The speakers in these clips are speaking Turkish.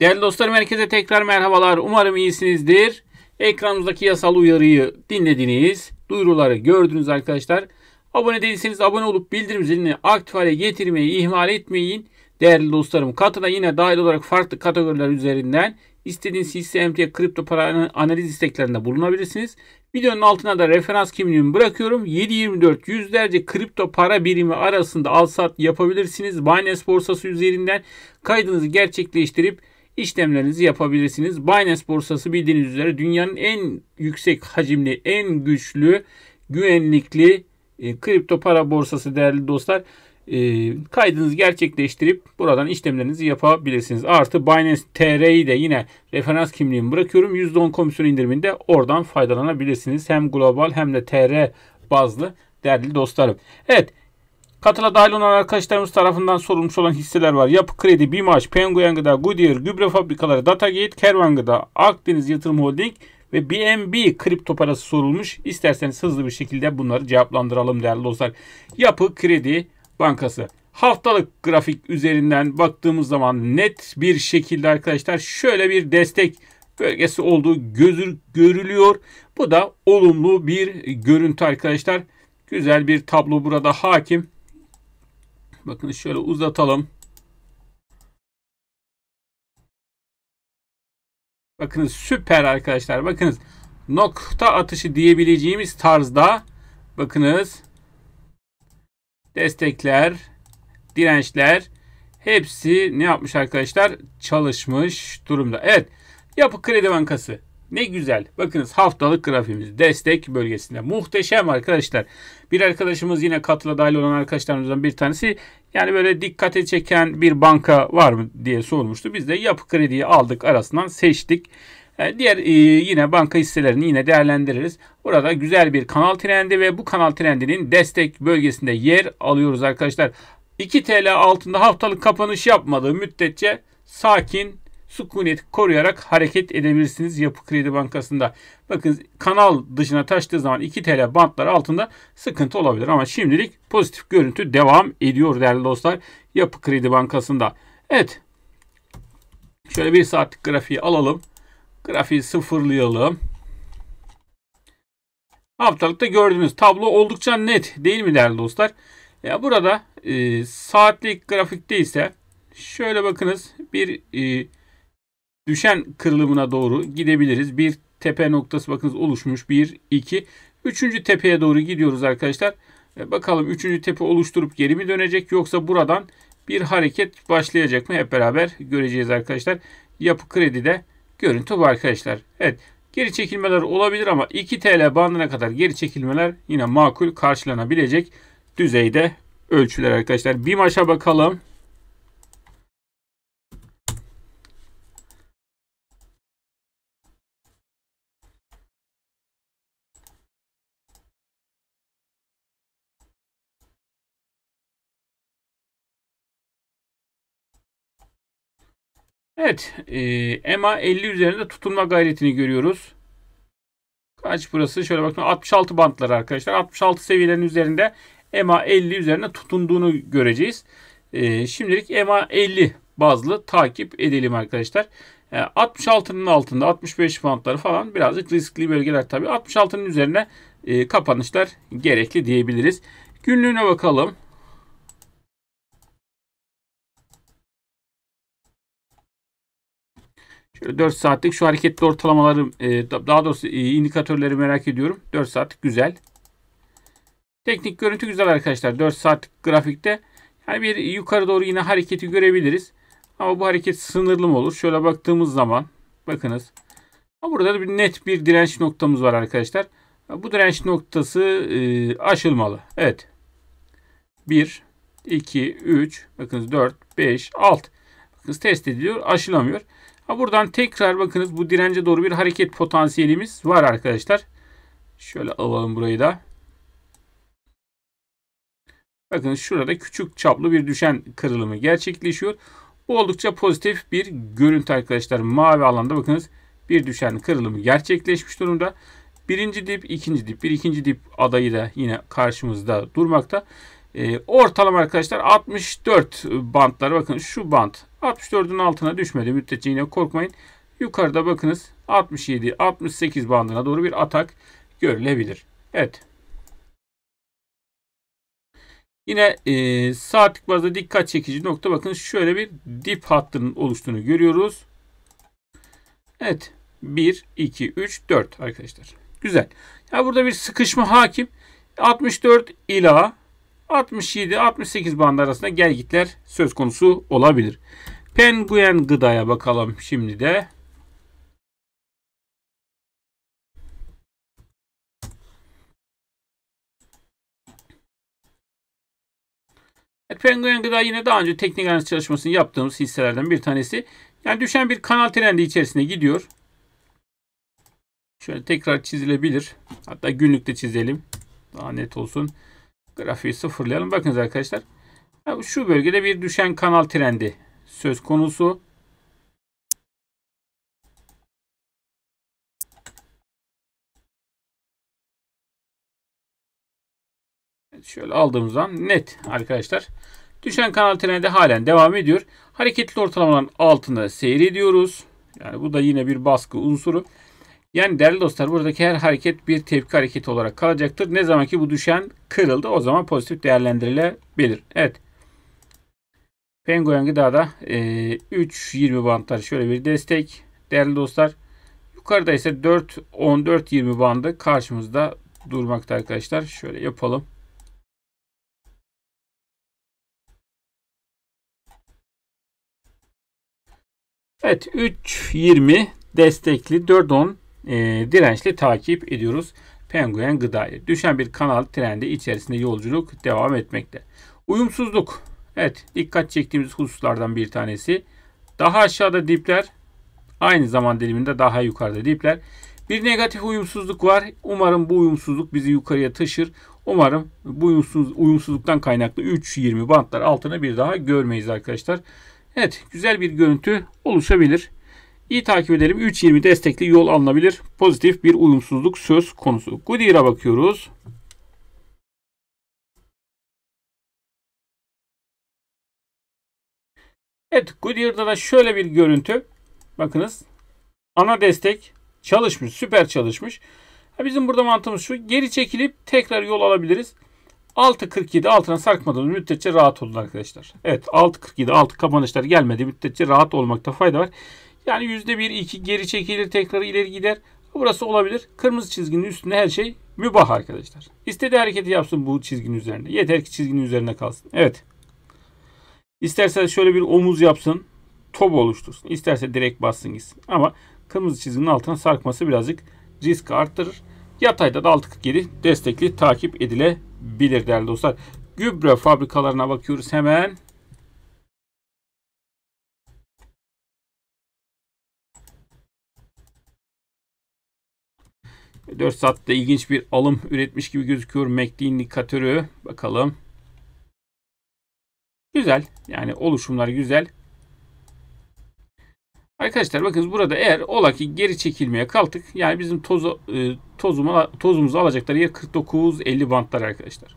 Değerli dostlarım herkese tekrar merhabalar. Umarım iyisinizdir. Ekranımızdaki yasal uyarıyı dinlediniz. Duyuruları gördünüz arkadaşlar. Abone değilseniz abone olup bildirim zilini aktif hale getirmeyi ihmal etmeyin. Değerli dostlarım katına yine dahil olarak farklı kategoriler üzerinden istediğiniz hisse emtia kripto para analiz isteklerinde bulunabilirsiniz. Videonun altına da referans kimliğimi bırakıyorum. 7.24 yüzlerce kripto para birimi arasında al sat yapabilirsiniz. Binance borsası üzerinden kaydınızı gerçekleştirip işlemlerinizi yapabilirsiniz. Binance borsası bildiğiniz üzere dünyanın en yüksek hacimli, en güçlü, güvenlikli e, kripto para borsası değerli dostlar. E, kaydınızı gerçekleştirip buradan işlemlerinizi yapabilirsiniz. Artı Binance TR'yi de yine referans kimliğimi bırakıyorum. %10 komisyon indiriminde oradan faydalanabilirsiniz. Hem global hem de TR bazlı değerli dostlarım. Evet Katıla dahil olan arkadaşlarımız tarafından sorulmuş olan hisseler var. Yapı Kredi, Bimaş, Penguen Gıda, Goodyear, Gübre Fabrikaları, Datagate, Kervan Gıda, Akdeniz Yatırım Holding ve BNB kripto parası sorulmuş. İsterseniz hızlı bir şekilde bunları cevaplandıralım değerli dostlar. Yapı Kredi Bankası. Haftalık grafik üzerinden baktığımız zaman net bir şekilde arkadaşlar şöyle bir destek bölgesi olduğu gözür, görülüyor. Bu da olumlu bir görüntü arkadaşlar. Güzel bir tablo burada hakim. Bakın şöyle uzatalım. Bakınız süper arkadaşlar. Bakınız nokta atışı diyebileceğimiz tarzda bakınız destekler, dirençler hepsi ne yapmış arkadaşlar? Çalışmış durumda. Evet. Yapı Kredi Bankası ne güzel. Bakınız haftalık grafimiz destek bölgesinde. Muhteşem arkadaşlar. Bir arkadaşımız yine katıla dahil olan arkadaşlarımızdan bir tanesi yani böyle dikkate çeken bir banka var mı diye sormuştu. Biz de yapı krediyi aldık arasından seçtik. E, diğer e, yine banka hisselerini yine değerlendiririz. Burada güzel bir kanal trendi ve bu kanal trendinin destek bölgesinde yer alıyoruz arkadaşlar. 2 TL altında haftalık kapanış yapmadığı müddetçe sakin sükunet koruyarak hareket edebilirsiniz Yapı Kredi Bankası'nda. Bakın kanal dışına taştığı zaman 2 TL bantlar altında sıkıntı olabilir ama şimdilik pozitif görüntü devam ediyor değerli dostlar Yapı Kredi Bankası'nda. Evet. Şöyle bir saatlik grafiği alalım. Grafiği sıfırlayalım. Haftalıkta gördüğünüz tablo oldukça net değil mi değerli dostlar? Ya burada e, saatlik grafikte ise şöyle bakınız bir e, düşen kırılımına doğru gidebiliriz. Bir tepe noktası bakınız oluşmuş. 1, 2. Üçüncü tepeye doğru gidiyoruz arkadaşlar. E, bakalım üçüncü tepe oluşturup geri mi dönecek yoksa buradan bir hareket başlayacak mı? Hep beraber göreceğiz arkadaşlar. Yapı kredide görüntü bu arkadaşlar. Evet geri çekilmeler olabilir ama 2 TL bandına kadar geri çekilmeler yine makul karşılanabilecek düzeyde ölçüler arkadaşlar. BİMAŞ'a bakalım. Evet. E, EMA 50 üzerinde tutunma gayretini görüyoruz. Kaç burası? Şöyle bakın 66 bantları arkadaşlar. 66 seviyelerin üzerinde EMA 50 üzerinde tutunduğunu göreceğiz. E, şimdilik EMA 50 bazlı takip edelim arkadaşlar. E, 66'nın altında 65 bantları falan birazcık riskli bölgeler tabii. 66'nın üzerine e, kapanışlar gerekli diyebiliriz. Günlüğüne bakalım. Şöyle 4 saatlik şu hareketli ortalamaları e, daha doğrusu e, indikatörleri merak ediyorum. 4 saat güzel. Teknik görüntü güzel arkadaşlar. 4 saatlik grafikte yani bir yukarı doğru yine hareketi görebiliriz. Ama bu hareket sınırlı mı olur? Şöyle baktığımız zaman bakınız. Burada da bir net bir direnç noktamız var arkadaşlar. Bu direnç noktası e, aşılmalı. Evet. 1, 2, 3, bakınız 4, 5, 6. Bakınız test ediliyor, aşılamıyor. Ha buradan tekrar bakınız bu dirence doğru bir hareket potansiyelimiz var arkadaşlar. Şöyle alalım burayı da. Bakın şurada küçük çaplı bir düşen kırılımı gerçekleşiyor. Bu oldukça pozitif bir görüntü arkadaşlar. Mavi alanda bakınız bir düşen kırılımı gerçekleşmiş durumda. Birinci dip, ikinci dip, bir ikinci dip adayı da yine karşımızda durmakta. E, ortalama arkadaşlar 64 bantları bakın şu bant 64'ün altına düşmedi müddetçe yine korkmayın. Yukarıda bakınız 67-68 bandına doğru bir atak görülebilir. Evet. Yine e, saatlik bazda dikkat çekici nokta bakın şöyle bir dip hattının oluştuğunu görüyoruz. Evet 1, 2, 3, 4 arkadaşlar. Güzel. Ya burada bir sıkışma hakim. 64 ila 67-68 bandı arasında gel gitler söz konusu olabilir. Penguen gıdaya bakalım şimdi de. Penguin gıda yine daha önce teknik analiz çalışmasını yaptığımız hisselerden bir tanesi. Yani düşen bir kanal trendi içerisine gidiyor. Şöyle tekrar çizilebilir. Hatta günlükte çizelim. Daha net olsun. Grafiği sıfırlayalım. Bakınız arkadaşlar. Şu bölgede bir düşen kanal trendi söz konusu. Şöyle aldığımız zaman net arkadaşlar. Düşen kanal trendi halen devam ediyor. Hareketli ortalamaların altında seyrediyoruz. Yani bu da yine bir baskı unsuru. Yani değerli dostlar buradaki her hareket bir tepki hareketi olarak kalacaktır. Ne zaman ki bu düşen kırıldı o zaman pozitif değerlendirilebilir. Evet. Penguin Gıda'da e, 3.20 bantlar şöyle bir destek. Değerli dostlar yukarıda ise 4.14.20 bandı karşımızda durmakta arkadaşlar. Şöyle yapalım. Evet 3.20 destekli 4.10 e, dirençle takip ediyoruz. Penguen gıdayı. Düşen bir kanal trendi içerisinde yolculuk devam etmekte. Uyumsuzluk. Evet dikkat çektiğimiz hususlardan bir tanesi. Daha aşağıda dipler. Aynı zaman diliminde daha yukarıda dipler. Bir negatif uyumsuzluk var. Umarım bu uyumsuzluk bizi yukarıya taşır. Umarım bu uyumsuz, uyumsuzluktan kaynaklı 3.20 bantlar altına bir daha görmeyiz arkadaşlar. Evet güzel bir görüntü oluşabilir. İyi takip edelim. 3.20 destekli yol alınabilir. Pozitif bir uyumsuzluk söz konusu. Goodyear'a bakıyoruz. Evet Goodyear'da da şöyle bir görüntü. Bakınız. Ana destek çalışmış. Süper çalışmış. Bizim burada mantığımız şu. Geri çekilip tekrar yol alabiliriz. 6.47 altına sarkmadığımız müddetçe rahat olun arkadaşlar. Evet 6.47 altı kapanışlar gelmedi, müddetçe rahat olmakta fayda var. Yani %1-2 geri çekilir tekrar ileri gider. Burası olabilir. Kırmızı çizginin üstünde her şey mübah arkadaşlar. İstediği hareketi yapsın bu çizginin üzerinde. Yeter ki çizginin üzerinde kalsın. Evet. İsterse şöyle bir omuz yapsın. Top oluştursun. İsterse direkt bassın gitsin. Ama kırmızı çizginin altına sarkması birazcık risk arttırır. Yatayda da 647 destekli takip edilebilir değerli dostlar. Gübre fabrikalarına bakıyoruz hemen. 4 saatte ilginç bir alım üretmiş gibi gözüküyor. MACD indikatörü. Bakalım. Güzel. Yani oluşumlar güzel. Arkadaşlar bakın burada eğer ola ki geri çekilmeye kalktık. Yani bizim tozu, e, tozumuzu alacakları yer 49-50 bantlar arkadaşlar.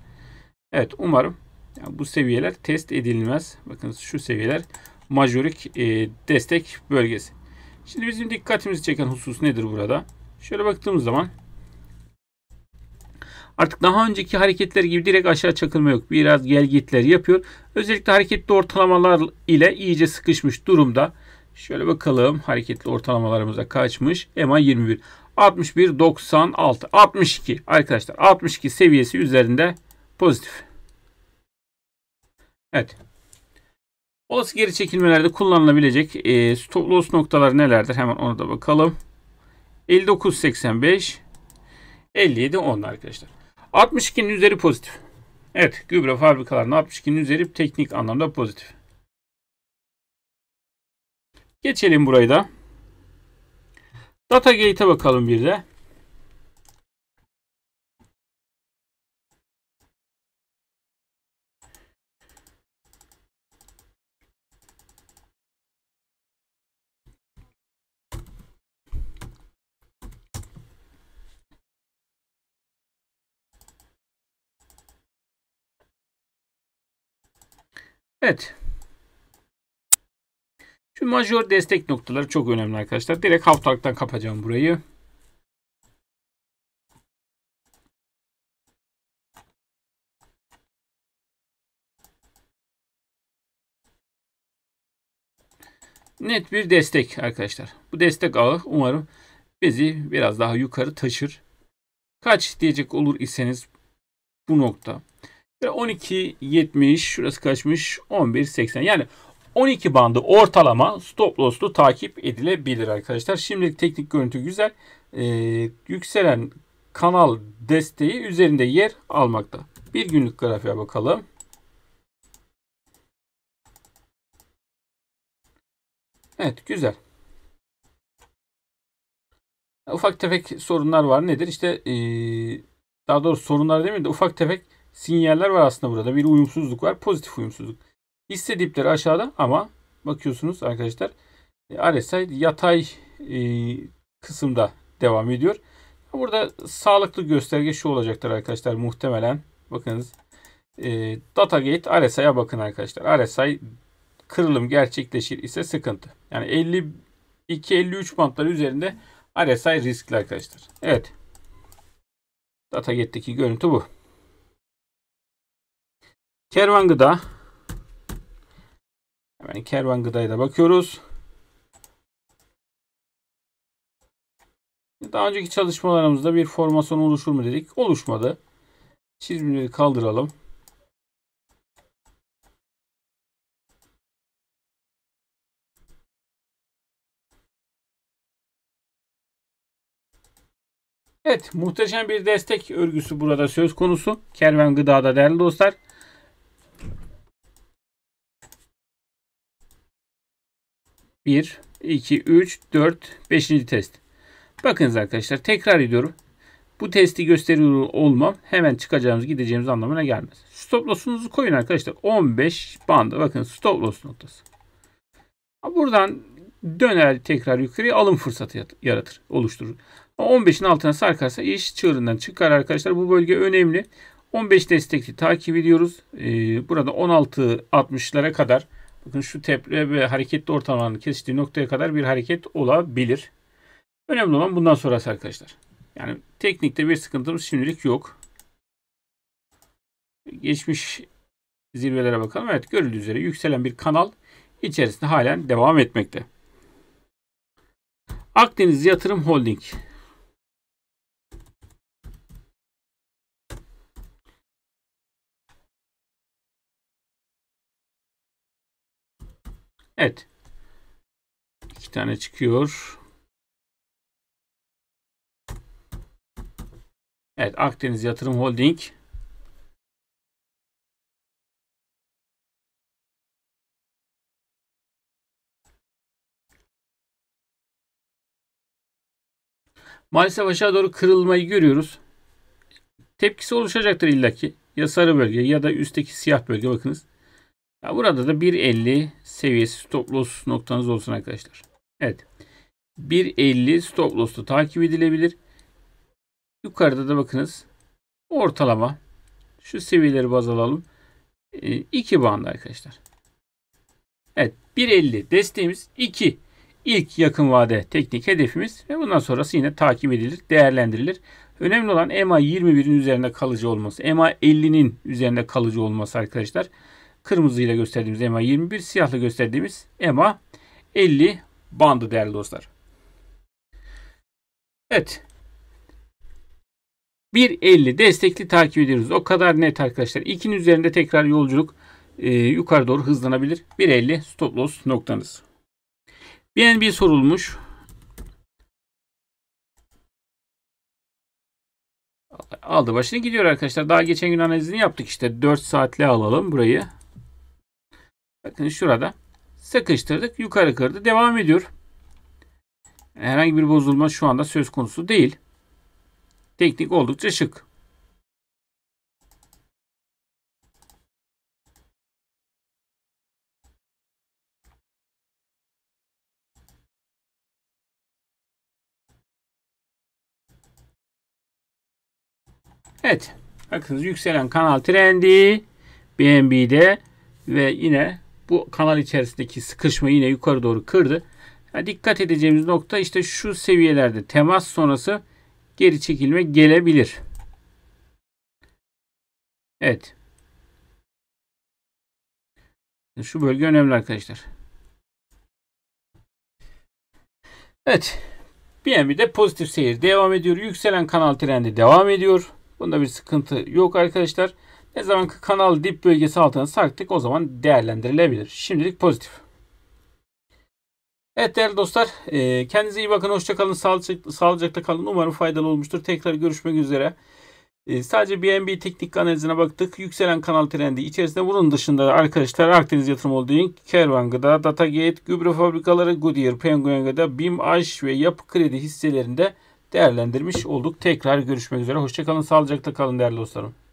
Evet umarım yani bu seviyeler test edilmez. Bakınız şu seviyeler majorik e, destek bölgesi. Şimdi bizim dikkatimizi çeken husus nedir burada? Şöyle baktığımız zaman Artık daha önceki hareketler gibi direkt aşağı çakılma yok. Biraz gel gitler yapıyor. Özellikle hareketli ortalamalar ile iyice sıkışmış durumda. Şöyle bakalım hareketli ortalamalarımıza kaçmış. EMA 21. 61, 96, 62 arkadaşlar 62 seviyesi üzerinde pozitif. Evet. Olası geri çekilmelerde kullanılabilecek e, stop loss noktaları nelerdir? Hemen ona da bakalım. 59.85 57.10 arkadaşlar. 62'nin üzeri pozitif. Evet gübre fabrikalarında 62'nin üzeri teknik anlamda pozitif. Geçelim burayı da. Data Gate'e bakalım bir de. Evet. Şu majör destek noktaları çok önemli arkadaşlar. Direkt haftalıktan kapacağım burayı. Net bir destek arkadaşlar. Bu destek ağı umarım bizi biraz daha yukarı taşır. Kaç diyecek olur iseniz bu nokta 12.70 şurası kaçmış? 11.80 yani 12 bandı ortalama stop loss'lu takip edilebilir arkadaşlar. Şimdilik teknik görüntü güzel. Ee, yükselen kanal desteği üzerinde yer almakta. Bir günlük grafiğe bakalım. Evet güzel. Ufak tefek sorunlar var. Nedir? İşte ee, daha doğrusu sorunlar değil mi de ufak tefek sinyaller var aslında burada. Bir uyumsuzluk var. Pozitif uyumsuzluk. Hisse dipleri aşağıda ama bakıyorsunuz arkadaşlar e, RSI yatay e, kısımda devam ediyor. Burada sağlıklı gösterge şu olacaktır arkadaşlar muhtemelen. Bakınız e, Datagate RSI'ye bakın arkadaşlar. RSI kırılım gerçekleşir ise sıkıntı. Yani 52-53 bantları üzerinde RSI riskli arkadaşlar. Evet. Datagate'deki görüntü bu. Kervan gıda. Hemen kervan gıdaya da bakıyoruz. Daha önceki çalışmalarımızda bir formasyon oluşur mu dedik. Oluşmadı. Çizimleri kaldıralım. Evet muhteşem bir destek örgüsü burada söz konusu. Kervan Gıda'da değerli dostlar. 1, 2, 3, 4, 5. test. Bakınız arkadaşlar tekrar ediyorum. Bu testi gösteriyor olmam hemen çıkacağımız gideceğimiz anlamına gelmez. Stop loss'unuzu koyun arkadaşlar. 15 bandı bakın stop loss noktası. Buradan döner tekrar yukarıya alım fırsatı yaratır, oluşturur. 15'in altına sarkarsa iş çığırından çıkar arkadaşlar. Bu bölge önemli. 15 destekli takip ediyoruz. Ee, burada 16 16.60'lara kadar Bakın şu teple ve hareketli ortalamanın kesiştiği noktaya kadar bir hareket olabilir. Önemli olan bundan sonrası arkadaşlar. Yani teknikte bir sıkıntımız şimdilik yok. Geçmiş zirvelere bakalım. Evet görüldüğü üzere yükselen bir kanal içerisinde halen devam etmekte. Akdeniz Yatırım Holding Evet. İki tane çıkıyor. Evet Akdeniz Yatırım Holding. Maalesef aşağı doğru kırılmayı görüyoruz. Tepkisi oluşacaktır illaki. Ya sarı bölge ya da üstteki siyah bölge bakınız. Ya burada da 1.50 seviyesi stop loss noktanız olsun arkadaşlar. Evet. 1.50 stop loss'ta takip edilebilir. Yukarıda da bakınız ortalama şu seviyeleri baz alalım. 2 ee, e, bandı arkadaşlar. Evet 1.50 desteğimiz 2. İlk yakın vade teknik hedefimiz ve bundan sonrası yine takip edilir, değerlendirilir. Önemli olan EMA 21'in üzerinde kalıcı olması, EMA 50'nin üzerinde kalıcı olması arkadaşlar. Kırmızıyla gösterdiğimiz EMA 21, siyahla gösterdiğimiz EMA 50 bandı değerli dostlar. Evet. 1.50 destekli takip ediyoruz. O kadar net arkadaşlar. 2'nin üzerinde tekrar yolculuk e, yukarı doğru hızlanabilir. 1.50 stop loss noktanız. BNB sorulmuş. Aldı başını gidiyor arkadaşlar. Daha geçen gün analizini yaptık işte. 4 saatli alalım burayı. Bakın şurada sıkıştırdık. Yukarı kırdı. Devam ediyor. Herhangi bir bozulma şu anda söz konusu değil. Teknik oldukça şık. Evet. Bakınız yükselen kanal trendi BNB'de ve yine bu kanal içerisindeki sıkışma yine yukarı doğru kırdı. Yani dikkat edeceğimiz nokta işte şu seviyelerde temas sonrası geri çekilme gelebilir. Evet. Şu bölge önemli arkadaşlar. Evet. BNB'de pozitif seyir devam ediyor. Yükselen kanal trendi devam ediyor. Bunda bir sıkıntı yok arkadaşlar. Ne zaman kanal dip bölgesi altına sarktık o zaman değerlendirilebilir. Şimdilik pozitif. Evet değerli dostlar e, kendinize iyi bakın. Hoşçakalın. Sağlıcakla, kalın. Umarım faydalı olmuştur. Tekrar görüşmek üzere. E, sadece BNB teknik analizine baktık. Yükselen kanal trendi içerisinde bunun dışında da arkadaşlar Akdeniz Yatırım olduğu, Kervan Gıda, Datagate, Gübre Fabrikaları, Goodyear, Penguin Gıda, BİMAŞ ve Yapı Kredi hisselerinde değerlendirmiş olduk. Tekrar görüşmek üzere. Hoşçakalın. Sağlıcakla kalın değerli dostlarım.